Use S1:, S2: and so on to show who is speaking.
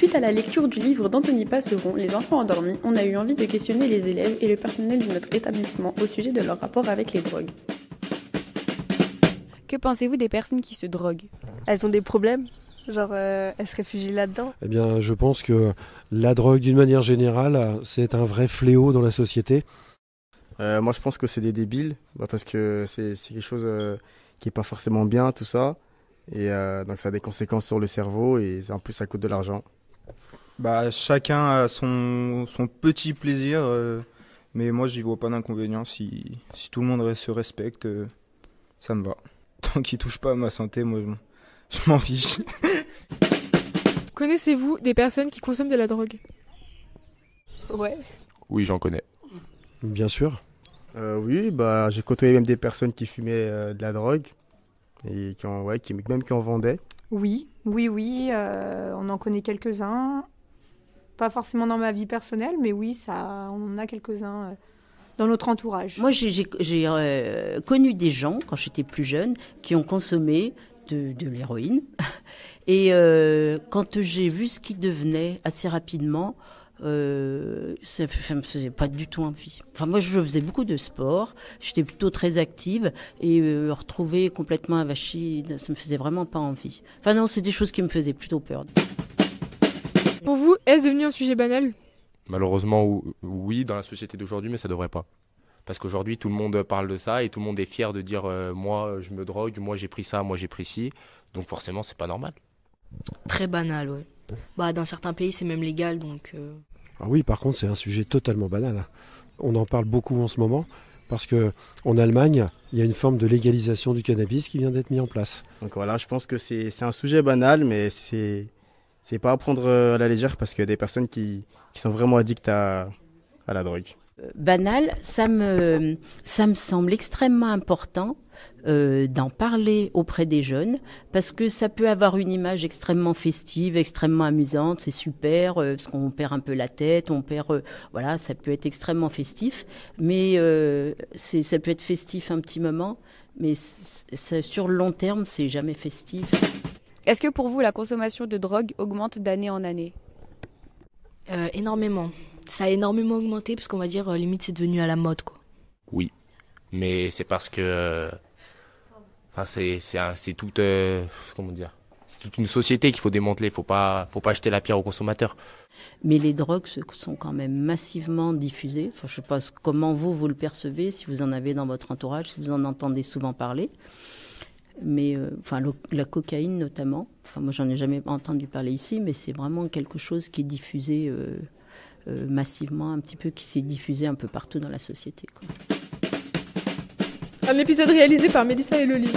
S1: Suite à la lecture du livre d'Anthony Passeron, Les enfants endormis, on a eu envie de questionner les élèves et le personnel de notre établissement au sujet de leur rapport avec les drogues. Que pensez-vous des personnes qui se droguent Elles ont des
S2: problèmes Genre, euh, elles se réfugient là-dedans Eh bien, je pense que la drogue, d'une manière générale, c'est un vrai fléau dans la société. Euh, moi, je pense que c'est des débiles, bah, parce que c'est quelque chose euh, qui n'est pas forcément bien, tout ça. Et donc, ça a des conséquences sur le cerveau, et en plus, ça coûte de l'argent. Bah, chacun a son, petit plaisir, euh, mais moi, j'y vois pas d'inconvénient. Si, tout le monde se respecte, euh, ça me va. Tant qu'il touche pas à ma santé, moi, je, m'en fiche. Connaissez-vous des personnes qui consomment de la drogue Ouais. Oui, j'en connais. Bien sûr. Euh, oui, bah, j'ai côtoyé même des personnes qui fumaient de la drogue et qui en, qui, même qui en vendaient. Oui, oui, oui, on en connaît quelques-uns. Pas forcément dans ma vie personnelle, mais oui, ça, on en a quelques-uns euh,
S1: dans notre entourage. Moi, j'ai euh, connu des gens, quand j'étais plus jeune, qui ont consommé de, l'héroïne. Et euh, quand j'ai vu ce qui devenait assez rapidement, ça, ne me faisait pas du tout envie. Enfin, moi, je faisais beaucoup de sport, j'étais plutôt très active, et retrouver complètement avachie, ça me faisait vraiment pas envie. Enfin, non, c'est des choses qui me faisaient plutôt peur. Pour vous, est-ce devenu un sujet banal
S2: Malheureusement, oui, dans la société d'aujourd'hui, mais ça devrait pas. Parce qu'aujourd'hui, tout le monde parle de ça et tout le monde est fier de dire euh, moi, je me drogue, moi, j'ai pris ça, moi, j'ai pris ci. Donc forcément, c'est pas
S1: normal. Très banal, oui. Bah, dans certains pays, c'est même légal, donc. Euh.
S2: Ah oui, par contre, c'est un sujet totalement banal. Hein. On en parle beaucoup en ce moment parce qu'en Allemagne, il y a une forme de légalisation du cannabis qui vient d'être mise en place. Donc voilà, je pense que c'est un sujet banal, mais c'est c'est pas à prendre euh, à la légère parce qu'il y a des personnes qui, qui sont vraiment addictes à, à la drogue.
S1: Euh, banal, ça me, ça me semble extrêmement important euh, d'en parler auprès des jeunes parce que ça peut avoir une image extrêmement festive, extrêmement amusante, c'est super parce qu'on perd un peu la tête, on perd voilà, ça peut être extrêmement festif, mais ça peut être festif un petit moment, mais sur le long terme, c'est jamais festif. Est-ce que pour vous, la consommation de drogue augmente d'année en année euh, Énormément. Ça a énormément augmenté parce qu'on va dire, euh, limite, c'est devenu à la mode. Quoi.
S2: Oui, mais c'est parce que... Euh, enfin, c'est, c'est, tout... comment dire c'est toute une société qu'il faut démanteler. Il faut pas, faut pas jeter la pierre aux consommateurs.
S1: Mais les drogues sont quand même massivement diffusées. Enfin, je sais pas comment vous vous le percevez, si vous en avez dans votre entourage, si vous en entendez souvent parler mais euh, enfin la cocaïne notamment. Enfin moi j'en ai jamais entendu parler ici, mais c'est vraiment quelque chose qui est diffusé euh, euh, massivement, un petit peu qui s'est diffusé un peu partout dans la société.
S2: Un épisode réalisé par Mélissa et Loli.